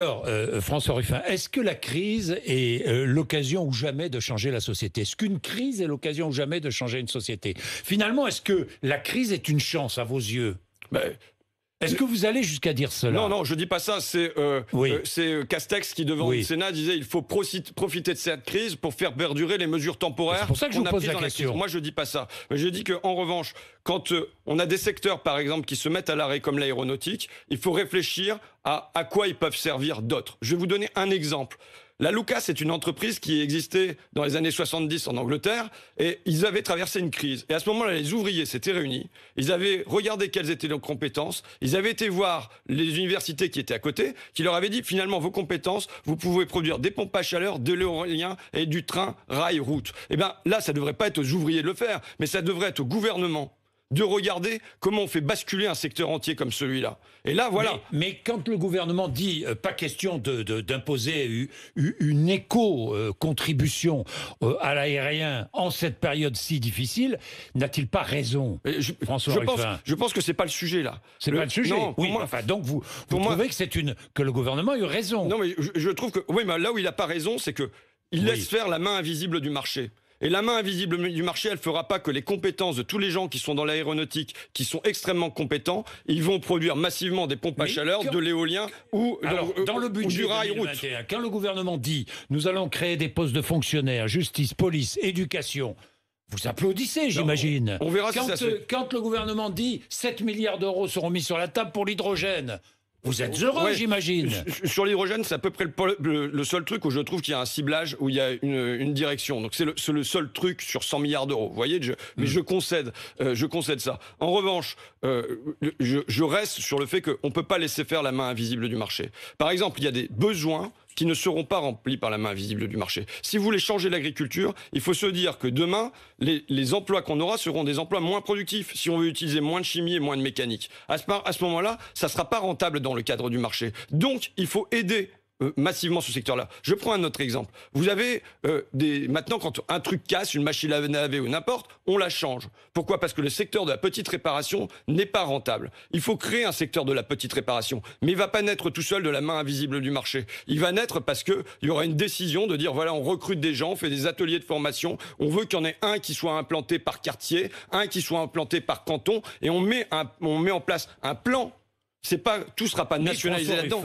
Alors, euh, François Ruffin, est-ce que la crise est euh, l'occasion ou jamais de changer la société Est-ce qu'une crise est l'occasion ou jamais de changer une société Finalement, est-ce que la crise est une chance à vos yeux bah, est-ce que vous allez jusqu'à dire cela Non, non, je dis pas ça. C'est euh, euh, euh, Castex qui devant le Sénat disait il faut profiter de cette crise pour faire perdurer les mesures temporaires. C'est pour ça que je vous pose la question. Moi, je dis pas ça. Mais je dis qu'en revanche, quand on a des secteurs, par exemple, qui se mettent à l'arrêt comme l'aéronautique, il faut réfléchir à à quoi ils peuvent servir d'autres. Je vais vous donner un exemple. La Lucas est une entreprise qui existait dans les années 70 en Angleterre et ils avaient traversé une crise. Et à ce moment-là, les ouvriers s'étaient réunis, ils avaient regardé quelles étaient leurs compétences, ils avaient été voir les universités qui étaient à côté, qui leur avaient dit finalement vos compétences, vous pouvez produire des pompes à chaleur, de l'éolien et du train rail-route. Eh bien là, ça devrait pas être aux ouvriers de le faire, mais ça devrait être au gouvernement de regarder comment on fait basculer un secteur entier comme celui-là. Et là, voilà. Mais, quand le gouvernement dit euh, pas question d'imposer de, une éco-contribution euh, à l'aérien en cette période si difficile, n'a-t-il pas raison, je, François je pense, je pense, que c'est pas le sujet là. C'est pas le sujet. Non, oui, moi, enfin, donc vous, vous trouvez que c'est une que le gouvernement a eu raison. Non, mais je, trouve que oui, mais là où il n'a pas raison, c'est que il laisse faire la main invisible du marché. Et la main invisible du marché, elle fera pas que les compétences de tous les gens qui sont dans l'aéronautique, qui sont extrêmement compétents, ils vont produire massivement des pompes à chaleur, de l'éolien ou dans, euh, le budget du rail Quand le gouvernement dit nous allons créer des postes de fonctionnaires, justice, police, éducation, vous applaudissez, j'imagine. On verra quand, ça euh, Quand le gouvernement dit 7 milliards d'euros seront mis sur la table pour l'hydrogène, vous êtes heureux, j'imagine. Sur l'hydrogène, c'est à peu près le, seul truc où je trouve qu'il y a un ciblage, où il y a une, direction. Donc c'est le, seul truc sur 100 milliards d'euros. Vous voyez, mais hmm. je concède, euh, je concède ça. En revanche, euh, je, je, reste sur le fait qu'on ne peut pas laisser faire la main invisible du marché. Par exemple, il y a des besoins qui ne seront pas remplis par la main visible du marché. Si vous voulez changer l'agriculture, il faut se dire que demain, les, emplois qu'on aura seront des emplois moins productifs si on veut utiliser moins de chimie et moins de mécanique. À ce, à ce moment-là, ça ne sera pas rentable dans le cadre du marché. Donc, il faut aider euh, massivement ce secteur-là. Je prends un autre exemple. Vous avez euh, des maintenant quand un truc casse, une machine à laver ou n'importe, on la change. Pourquoi Parce que le secteur de la petite réparation n'est pas rentable. Il faut créer un secteur de la petite réparation, mais il va pas naître tout seul de la main invisible du marché. Il va naître parce que il y aura une décision de dire voilà, on recrute des gens, on fait des ateliers de formation, on veut qu'il y en ait un qui soit implanté par quartier, un qui soit implanté par canton, et on met un, on met en place un plan. C'est pas tout sera pas nationalisé là-dedans.